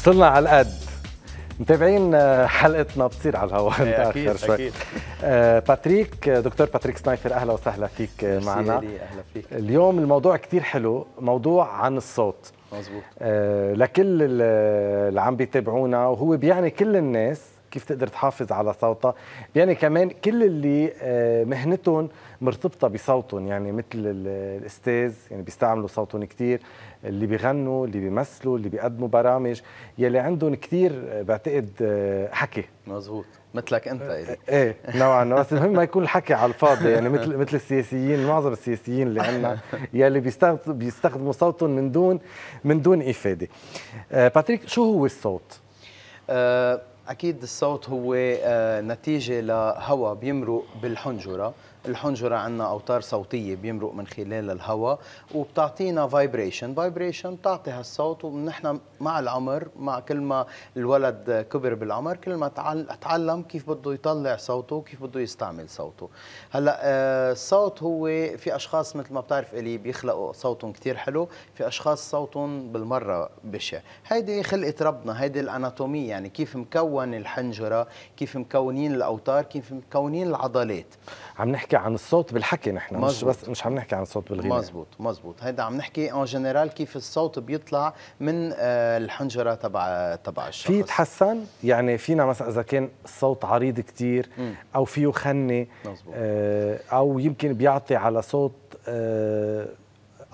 وصلنا على القد متابعين آه، حلقتنا بتصير على الهواء إيه، أكيد شوي أكيد. آه، باتريك دكتور باتريك سنايفر اهلا وسهلا فيك آه، معنا اهلا فيك اليوم الموضوع كثير حلو موضوع عن الصوت مزبوط لكل اللي عم بيتابعونا وهو بيعني كل الناس كيف تقدر تحافظ على صوتها يعني كمان كل اللي آه، مهنتهم مرتبطه بصوتهم يعني مثل الاستاذ يعني بيستعملوا صوتهم كثير اللي بيغنوا اللي بيمثلوا اللي بيقدموا برامج يلي عندهم كثير آه، بعتقد آه، حكي مزبوط مثلك انت إلي. ايه نوعا ما بس المهم ما يكون الحكي على الفاضي يعني مثل مثل السياسيين معظم السياسيين اللي عندنا يلي بيستخدموا صوتهم من دون من دون افاده باتريك شو هو الصوت؟ أه اكيد الصوت هو آه، نتيجه لهواء بيمرق بالحنجره الحنجره عندنا اوتار صوتيه بيمرق من خلال الهواء وبتعطينا فايبريشن فايبريشن بتعطي هالصوت ونحن مع العمر مع كل ما الولد كبر بالعمر كل ما تعلم كيف بده يطلع صوته وكيف بده يستعمل صوته هلا الصوت آه، هو في اشخاص مثل ما بتعرف الي بيخلقوا صوتهم كثير حلو في اشخاص صوتهم بالمره بشع هيدي خلقه ربنا هيدي الاناتوميه يعني كيف مكون الحنجره كيف مكونين الاوتار كيف مكونين العضلات عم نحكي عن الصوت بالحكي نحن مزبوط. مش بس مش عم نحكي عن الصوت بالغناء مزبوط مزبوط هيدا عم نحكي اون جنرال كيف الصوت بيطلع من آه، الحنجره تبع تبع الشخص في يتحسن يعني فينا مثلا اذا كان الصوت عريض كثير او فيه خنه مزبوط. آه، او يمكن بيعطي على صوت آه،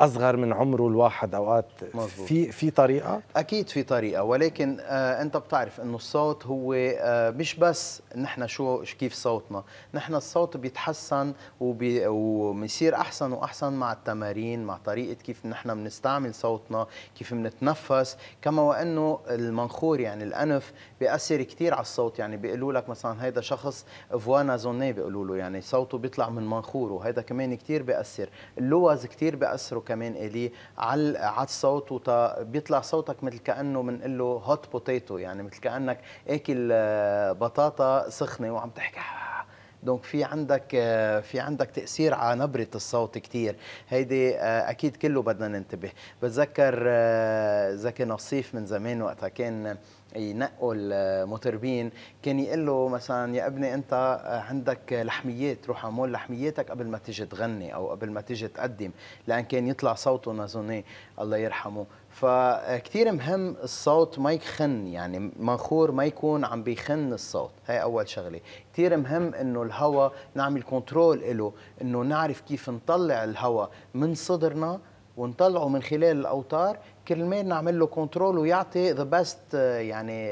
اصغر من عمره الواحد اوقات مزبوط. في في طريقه اكيد في طريقه ولكن آه، انت بتعرف انه الصوت هو آه، مش بس نحن شو كيف صوتنا نحن الصوت بيتحسن وبيصير احسن واحسن مع التمارين مع طريقه كيف نحن بنستعمل صوتنا كيف بنتنفس كما وانه المنخور يعني الانف بياثر كثير على الصوت يعني بيقولوا لك مثلا هيدا شخص فوانا زوني بيقولوا له يعني صوته بيطلع من منخوره هيدا كمان كثير بياثر اللوز كثير بياثروا كمان اليه على على الصوت وبيطلع صوتك مثل كانه بنقول له هوت بوتيتو يعني مثل كانك اكل آه، بطاطا سخنه وعم تحكي دونك في عندك آه، في عندك تاثير على نبره الصوت كثير هيدي آه، اكيد كله بدنا ننتبه بتذكر زكي نصيف من زمان وقتها كان ينقوا المطربين كان يقول له مثلا يا ابني انت عندك لحميات روح عمول لحمياتك قبل ما تيجي تغني او قبل ما تيجي تقدم لان كان يطلع صوته نازونيه الله يرحمه فكثير مهم الصوت ما يخن يعني منخور ما يكون عم بيخن الصوت هاي اول شغله كثير مهم انه الهواء نعمل كنترول له انه نعرف كيف نطلع الهواء من صدرنا ونطلعه من خلال الاوتار كرمال نعمل له كنترول ويعطي ذا آه، بيست يعني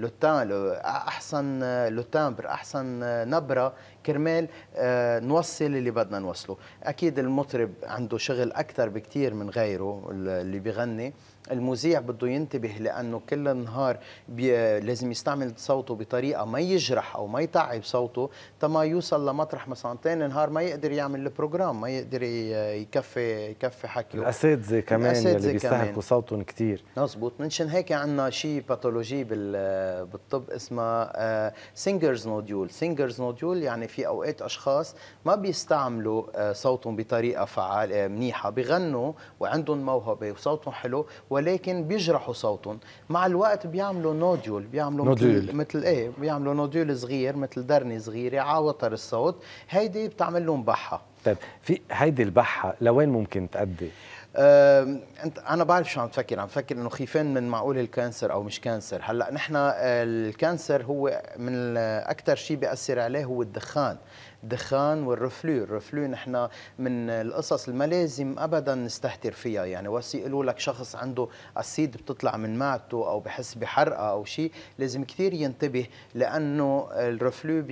لوتان آه، احسن لوتامبر آه، احسن نبره كرمال نوصل اللي بدنا نوصله اكيد المطرب عنده شغل اكثر بكثير من غيره اللي بيغني المذيع بده ينتبه لانه كل النهار لازم يستعمل صوته بطريقه ما يجرح او ما يتعب صوته تما يوصل لمطرح مثلا ثاني نهار ما يقدر يعمل البروجرام ما يقدر يكفي يكفي حكيه الاساتذه كمان اللي بيستهلكوا صوتهم كثير مضبوط منشان هيك عندنا شيء باثولوجي بالطب اسمها سينجرز نوديول سينجرز نوديول يعني في اوقات اشخاص ما بيستعملوا آه، صوتهم بطريقه فعال منيحه بغنوا وعندهم موهبه وصوتهم حلو ولكن بيجرحوا صوتهم مع الوقت بيعملوا نوديول بيعملوا نوديول. مثل, ايه بيعملوا نوديول صغير مثل درنه صغيره عوتر الصوت هيدي بتعمل لهم بحه طيب في هيدي البحه لوين ممكن تأدي؟ انت انا بعرف شو عم تفكر عم تفكر انه خيفان من معقول الكانسر او مش كانسر هلا نحن آه، الكانسر هو من اكثر شيء بياثر عليه هو الدخان الدخان والرفلو الرفلو نحن من القصص اللي ما لازم ابدا نستهتر فيها يعني واسي يقولوا لك شخص عنده اسيد بتطلع من معدته او بحس بحرقه او شيء لازم كثير ينتبه لانه الرفلو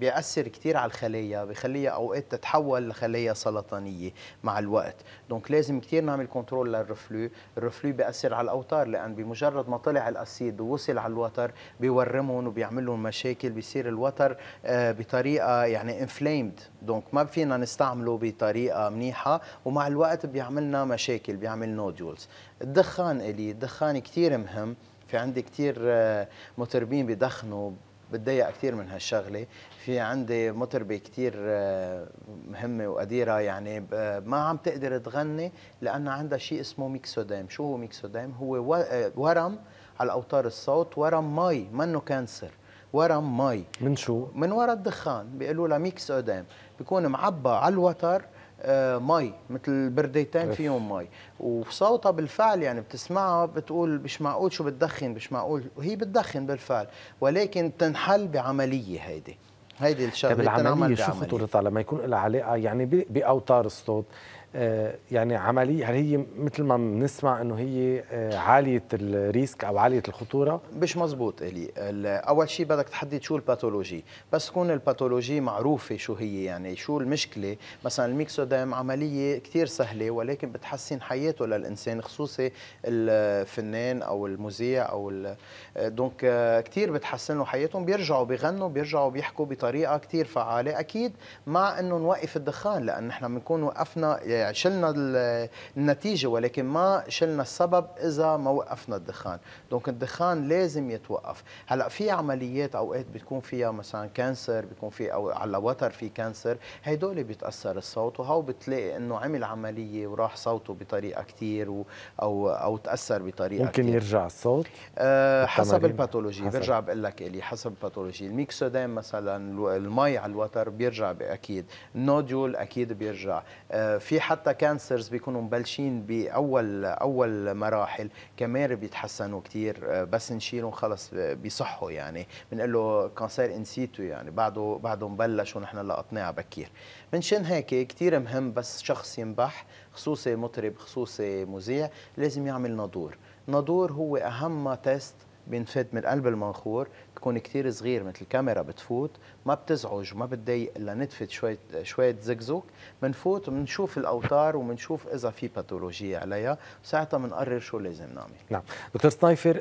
بياثر كثير على الخلايا بخليها اوقات تتحول لخلايا سرطانيه مع الوقت دونك لازم كثير نعمل كنترول للرفلو الرفلو بياثر على الاوتار لان بمجرد ما طلع الاسيد ووصل على الوتر بيورمهم وبيعمل لهم مشاكل بيصير الوتر آه، بطريقه يعني انفليمد دونك ما فينا نستعمله بطريقه منيحه ومع الوقت بيعملنا مشاكل بيعمل نودولز الدخان الي الدخان كثير مهم في عندي كثير آه، مطربين بدخنوا بتضايق كثير من هالشغله في عندي مطربه كثير آه، مهمه وقديره يعني ما عم تقدر تغني لان عندها شيء اسمه ميكسوديم شو هو ميكسوديم هو آه، ورم على اوتار الصوت ورم مي منه كانسر ورا مي من شو؟ من ورا الدخان بيقولوا لها ميكس اودام بيكون معبى على الوتر آه، مي مثل برديتين فيهم مي وصوتها بالفعل يعني بتسمعها بتقول مش معقول شو بتدخن مش معقول وهي بتدخن بالفعل ولكن تنحل بعمليه هيدي هيدي الشغله طيب العمليه شو خطورتها لما يكون لها علاقه يعني باوتار الصوت آه، يعني عملية هل يعني هي مثل ما بنسمع انه هي آه، عالية الريسك او عالية الخطورة؟ مش مزبوط الي، اول شيء بدك تحدد شو الباثولوجي، بس تكون الباثولوجي معروفة شو هي يعني شو المشكلة، مثلا الميكسودام عملية كثير سهلة ولكن بتحسن حياته للانسان خصوصي الفنان او المذيع او دونك آه، كثير بتحسن له حياتهم بيرجعوا بيغنوا بيرجعوا بيحكوا بطريقة كثير فعالة، اكيد مع انه نوقف الدخان لان نحن بنكون وقفنا شلنا النتيجه ولكن ما شلنا السبب اذا ما وقفنا الدخان دونك الدخان لازم يتوقف هلا في عمليات اوقات بتكون فيها مثلا كانسر بيكون في او على وتر في كانسر هدول بيتاثر الصوت وهو بتلاقي انه عمل عمليه وراح صوته بطريقه كثير او او تاثر بطريقه ممكن كتير. يرجع الصوت أه حسب الباثولوجي برجع بقول لك الي حسب الباثولوجي الميكسودين مثلا المي على الوتر بيرجع اكيد النوديول اكيد بيرجع أه في حتى كانسرز بيكونوا مبلشين باول اول مراحل كمان بيتحسنوا كثير بس نشيلهم خلص بيصحوا يعني بنقول له كانسير انسيتو يعني بعده بعده مبلش ونحن لقطناه بكير منشان هيك كثير مهم بس شخص ينبح خصوصي مطرب خصوصي مذيع لازم يعمل نادور نادور هو اهم تيست بينفد من قلب المنخور بيكون كتير صغير مثل الكاميرا بتفوت ما بتزعج وما بتضايق الا نتفت شوية شوية زقزق بنفوت وبنشوف الاوتار وبنشوف اذا في باثولوجيا عليها ساعتها بنقرر شو لازم نعمل نعم دكتور سنايفر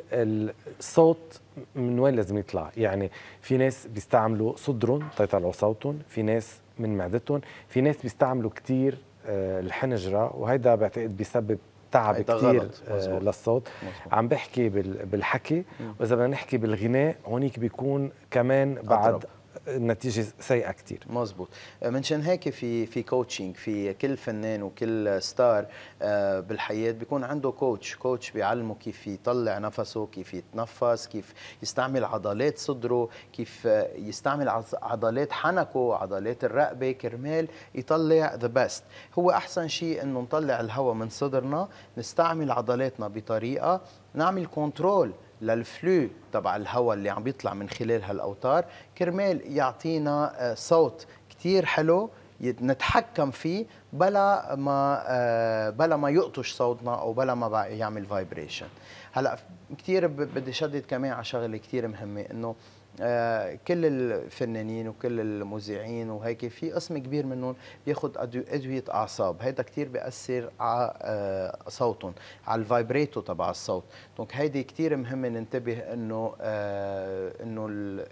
الصوت من وين لازم يطلع يعني في ناس بيستعملوا صدرهم تيطلعوا صوتهم في ناس من معدتهم في ناس بيستعملوا كتير آه، الحنجرة وهيدا بعتقد بيسبب تعب إيه، كثير آه، للصوت مزبوط. عم بحكي بالحكي واذا بدنا نحكي بالغناء هونيك بيكون كمان بعد النتيجه سيئه كثير مزبوط آه، منشان هيك في في كوتشنج في كل فنان وكل ستار آه، بالحياه بيكون عنده كوتش كوتش بيعلمه كيف يطلع نفسه كيف يتنفس كيف يستعمل عضلات صدره كيف آه، يستعمل عضلات حنكه عضلات الرقبه كرمال يطلع ذا بيست هو احسن شيء انه نطلع الهواء من صدرنا نستعمل عضلاتنا بطريقه نعمل كنترول للفلو تبع الهواء اللي عم بيطلع من خلال هالاوتار كرمال يعطينا آه، صوت كثير حلو نتحكم فيه بلا ما آه، بلا ما يقطش صوتنا او بلا ما يعمل فايبريشن هلا كثير بدي شدد كمان على شغله كثير مهمه انه آه، كل الفنانين وكل المذيعين وهيك في قسم كبير منهم بياخذ ادويه اعصاب هيدا كثير بياثر على آه، صوتهم على الفايبريتو تبع الصوت دونك هيدي كثير مهم ننتبه انه آه، انه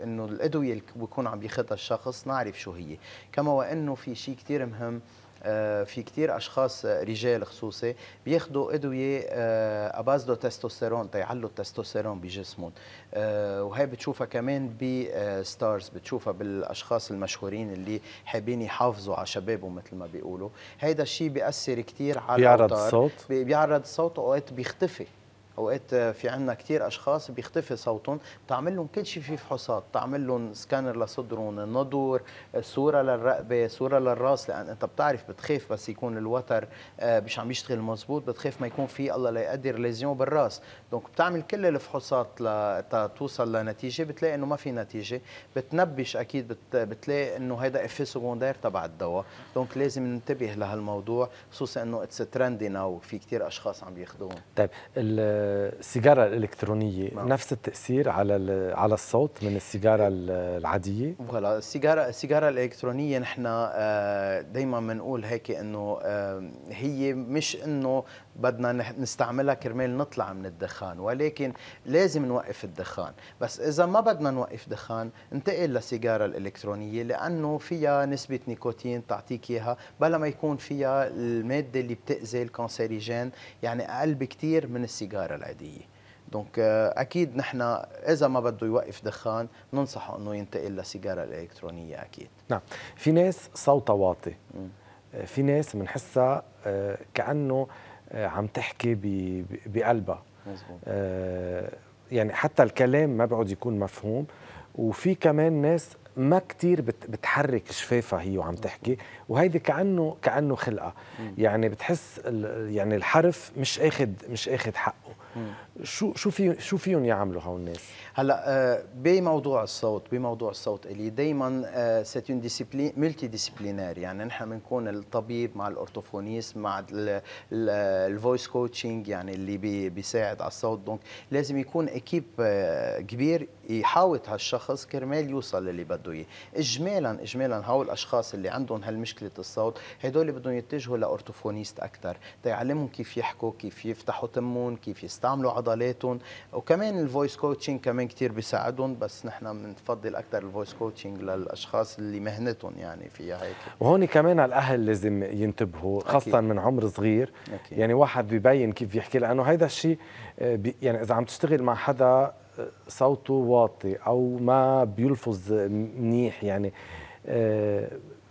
انه الادويه اللي بيكون عم ياخذها الشخص نعرف شو هي كما وانه في شيء كثير مهم آه، في كثير اشخاص آه، رجال خصوصي بياخذوا ادويه ابازدو آه، تستوستيرون تيعلوا التستوستيرون بجسمهم وهي بتشوفها كمان بستارز بتشوفها بالاشخاص المشهورين اللي حابين يحافظوا على شبابهم مثل ما بيقولوا هيدا الشيء بياثر كثير على بيعرض الصوت بيعرض الصوت اوقات بيختفي اوقات في عندنا كثير اشخاص بيختفي صوتهم بتعمل لهم كل شيء في فحوصات بتعمل لهم سكانر لصدرهم نضور صوره للرقبه صوره للراس لان انت بتعرف بتخاف بس يكون الوتر آه، مش عم يشتغل مزبوط بتخاف ما يكون في الله لا يقدر ليزيون بالراس دونك بتعمل كل الفحوصات لتوصل لنتيجه بتلاقي انه ما في نتيجه بتنبش اكيد بت... بتلاقي انه هذا افي سكوندير تبع الدواء دونك لازم ننتبه لهالموضوع خصوصا انه اتس ترندي ناو في كثير اشخاص عم ياخذوهم طيب السيجاره الالكترونيه نعم. نفس التاثير على على الصوت من السيجاره العاديه فوالا السيجاره السيجاره الالكترونيه نحن آه، دائما بنقول هيك انه آه، هي مش انه بدنا نستعملها كرمال نطلع من الدخان ولكن لازم نوقف الدخان بس إذا ما بدنا نوقف دخان انتقل للسيجارة الإلكترونية لأنه فيها نسبة نيكوتين تعطيك إياها بلا ما يكون فيها المادة اللي بتأذي الكانسيريجين يعني أقل بكثير من السيجارة العادية دونك آه، اكيد نحن اذا ما بده يوقف دخان بننصحه انه ينتقل لسيجاره الالكترونيه اكيد نعم في ناس صوتها واطي آه، في ناس بنحسها آه، كانه آه، عم تحكي بقلبها آه، يعني حتى الكلام ما بيعود يكون مفهوم وفي كمان ناس ما كتير بتحرك شفافها هي وعم تحكي وهيدي كأنه كأنه خلقة يعني بتحس يعني الحرف مش اخد مش اخد حقه شو شو في شو فيهم يعملوا هول الناس؟ هلا آه، بموضوع الصوت بموضوع الصوت اللي دائما سيت اون ديسيبلين ملتي ديسيبلينير يعني نحن بنكون الطبيب مع الاورتوفونيست مع الفويس كوتشنج يعني اللي بيساعد على الصوت دونك لازم يكون اكيب آه، كبير يحاوط هالشخص كرمال يوصل للي بده اياه اجمالا اجمالا هول الاشخاص اللي عندهم هالمشكله الصوت هدول بدهم يتجهوا لاورتوفونيست اكثر تيعلمهم كيف يحكوا كيف يفتحوا تمون كيف يستعملوا عضلات لالتهم وكمان الفويس كوتشنج كمان كثير بيساعدهم بس نحن بنفضل اكثر الفويس كوتشنج للاشخاص اللي مهنتهم يعني فيها هيك وهون كمان الاهل لازم ينتبهوا خاصه أكيد. من عمر صغير أكيد. يعني واحد ببين كيف يحكي لانه هيدا الشيء آه، يعني اذا عم تشتغل مع حدا آه، صوته واطي او ما بيلفظ منيح يعني آه،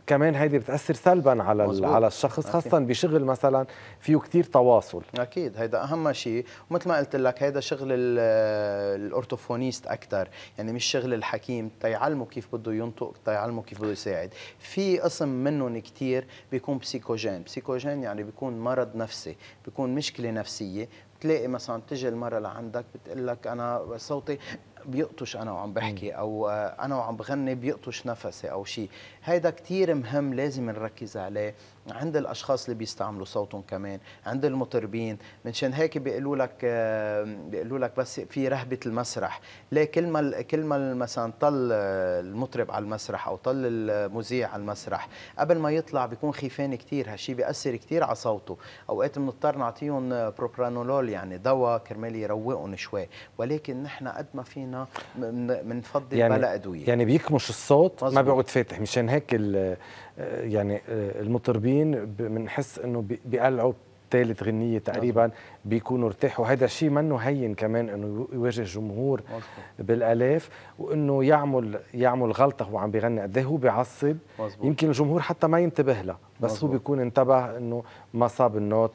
كمان هيدي بتاثر سلبا على مزبوط. على الشخص خاصه أكيد. بشغل مثلا فيه كثير تواصل اكيد هيدا اهم شيء ومثل ما قلت لك هيدا شغل الاورتوفونيست اكثر يعني مش شغل الحكيم تيعلمه كيف بده ينطق تيعلمه كيف بده يساعد في قسم منهم كثير بيكون بسيكوجين بسيكوجين يعني بيكون مرض نفسي بيكون مشكله نفسيه بتلاقي مثلا تجي المره لعندك بتقول لك انا صوتي بيقطش انا وعم بحكي او آه، انا وعم بغني بيقطش نفسي او شيء هيدا كثير مهم لازم نركز عليه عند الاشخاص اللي بيستعملوا صوتهم كمان عند المطربين منشان هيك بيقولوا لك بيقولوا لك بس في رهبه المسرح ليه كل ما كل ما مثلا طل آه، المطرب على المسرح او طل المذيع على المسرح قبل ما يطلع بيكون خيفان كثير هالشيء بياثر كثير على صوته اوقات بنضطر نعطيهم بروبرانولول آه، يعني دواء كرمال يروقهم شوي ولكن نحن قد ما فينا من بنفضل يعني بلا ادويه يعني بيكمش الصوت مزبوط. ما بيقعد فاتح مشان هيك يعني المطربين بنحس انه بيقلعوا ثالث غنيه تقريبا بيكونوا ارتاحوا هذا الشيء منه هين كمان انه يواجه جمهور بالالاف وانه يعمل يعمل غلطه هو عم بيغني قد إيه هو بيعصب مزبوط. يمكن الجمهور حتى ما ينتبه له بس مزبوط. هو بيكون انتبه انه ما صاب النوت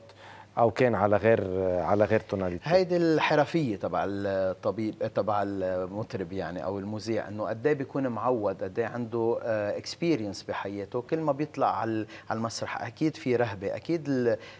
او كان على غير على غير توناليتي هيدي الحرفيه تبع الطبيب تبع المطرب يعني او المذيع انه قد ايه بيكون معود قد ايه عنده اكسبيرينس آه، بحياته كل ما بيطلع على المسرح اكيد في رهبه اكيد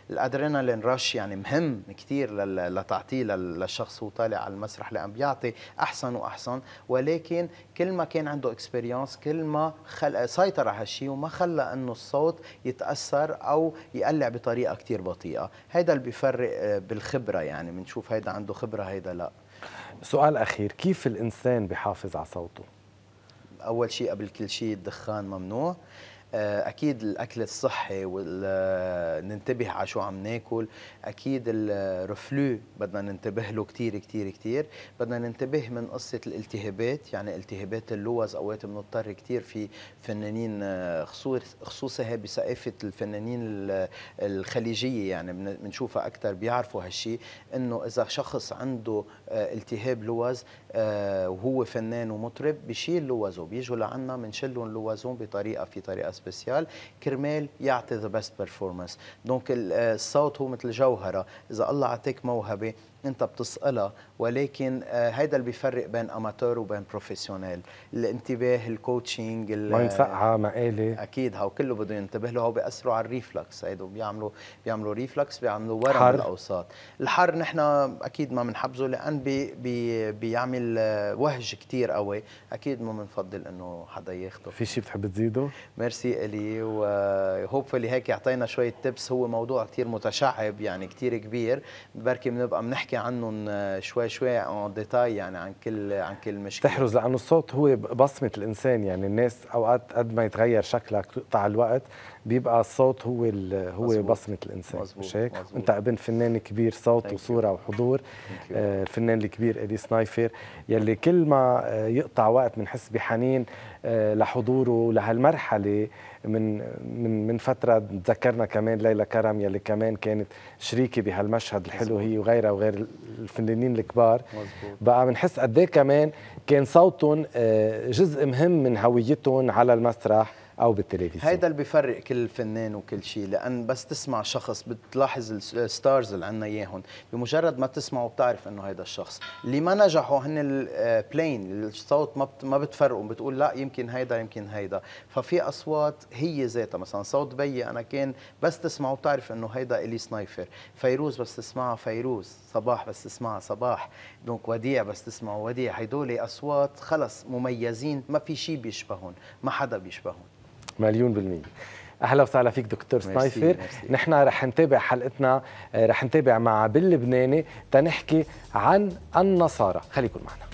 الادرينالين رش يعني مهم كثير لتعطيه للشخص وهو طالع على المسرح لان بيعطي احسن واحسن ولكن كل ما كان عنده اكسبيرينس كل ما خل... سيطر على هالشيء وما خلى انه الصوت يتاثر او يقلع بطريقه كثير بطيئه هيدا هيدا اللي بيفرق آه، بالخبره يعني بنشوف هيدا عنده خبره هيدا لا سؤال اخير كيف الانسان بحافظ على صوته اول شيء قبل كل شيء الدخان ممنوع آه، اكيد الاكل الصحي وننتبه آه، على شو عم ناكل اكيد الرفلو آه، بدنا ننتبه له كثير كثير كثير بدنا ننتبه من قصه الالتهابات يعني التهابات اللوز اوقات بنضطر كثير في فنانين خصوصا بثقافه الفنانين الخليجيه يعني بنشوفها اكثر بيعرفوا هالشيء انه اذا شخص عنده التهاب لوز آه، وهو فنان ومطرب بشيل لوازون بيجوا لعنا بنشلهم لوازون بطريقه في طريقه سبيسيال كرمال يعطي ذا بيست بيرفورمانس دونك آه، الصوت هو مثل جوهره اذا الله اعطيك موهبه انت بتسألها ولكن آه، هيدا اللي بيفرق بين اماتور وبين بروفيسيونيل الانتباه الكوتشنج مي سقعه مقالي اكيد هو كله بده ينتبه له هو بياثروا على الريفلكس هيدو بيعملوا بيعملوا ريفلكس بيعملوا ورم الاوساط الحر نحن اكيد ما بنحبزه لان بي بي بيعمل آه، وهج كثير قوي اكيد ما بنفضل انه حدا ياخده في شيء بتحب تزيده ميرسي الي وهوبفلي هيك اعطينا شويه تبس هو موضوع كثير متشعب يعني كثير كبير بركي بنبقى بنحكي نحكي عنهم شوي شوي اون ديتاي يعني عن كل عن كل مشكله تحرز لانه الصوت هو بصمه الانسان يعني الناس اوقات قد ما يتغير شكلك تقطع الوقت بيبقى الصوت هو هو بصمه الانسان مزبوط. مش هيك مزبوط. انت ابن فنان كبير صوت وصوره وحضور آه الفنان الكبير ادي سنايفر يلي كل ما آه، يقطع وقت بنحس بحنين آه لحضوره لهالمرحله من من من فتره تذكرنا كمان ليلى كرم يلي كمان كانت شريكه بهالمشهد الحلو مزبوط. هي وغيرها وغير الفنانين الكبار مزبوط. بقى بنحس قد إيه كمان كان صوتهم آه، جزء مهم من هويتهم على المسرح او بالتلفزيون هيدا اللي بيفرق كل فنان وكل شيء لان بس تسمع شخص بتلاحظ الستارز اللي عندنا اياهم بمجرد ما تسمعه بتعرف انه هيدا الشخص اللي ما نجحوا هن البلين آه، الصوت ما ما بتفرقوا بتقول لا يمكن هيدا يمكن هيدا ففي اصوات هي ذاتها مثلا صوت بيي انا كان بس تسمعه بتعرف انه هيدا الي سنايفر فيروز بس تسمعها فيروز صباح بس تسمعها صباح دونك وديع بس تسمعه وديع هدول اصوات خلص مميزين ما في شيء بيشبهون ما حدا بيشبهون مليون بالمية اهلا وسهلا فيك دكتور سنايفر نحن رح نتابع حلقتنا رح نتابع مع باللبناني تنحكي عن النصارى خليكم معنا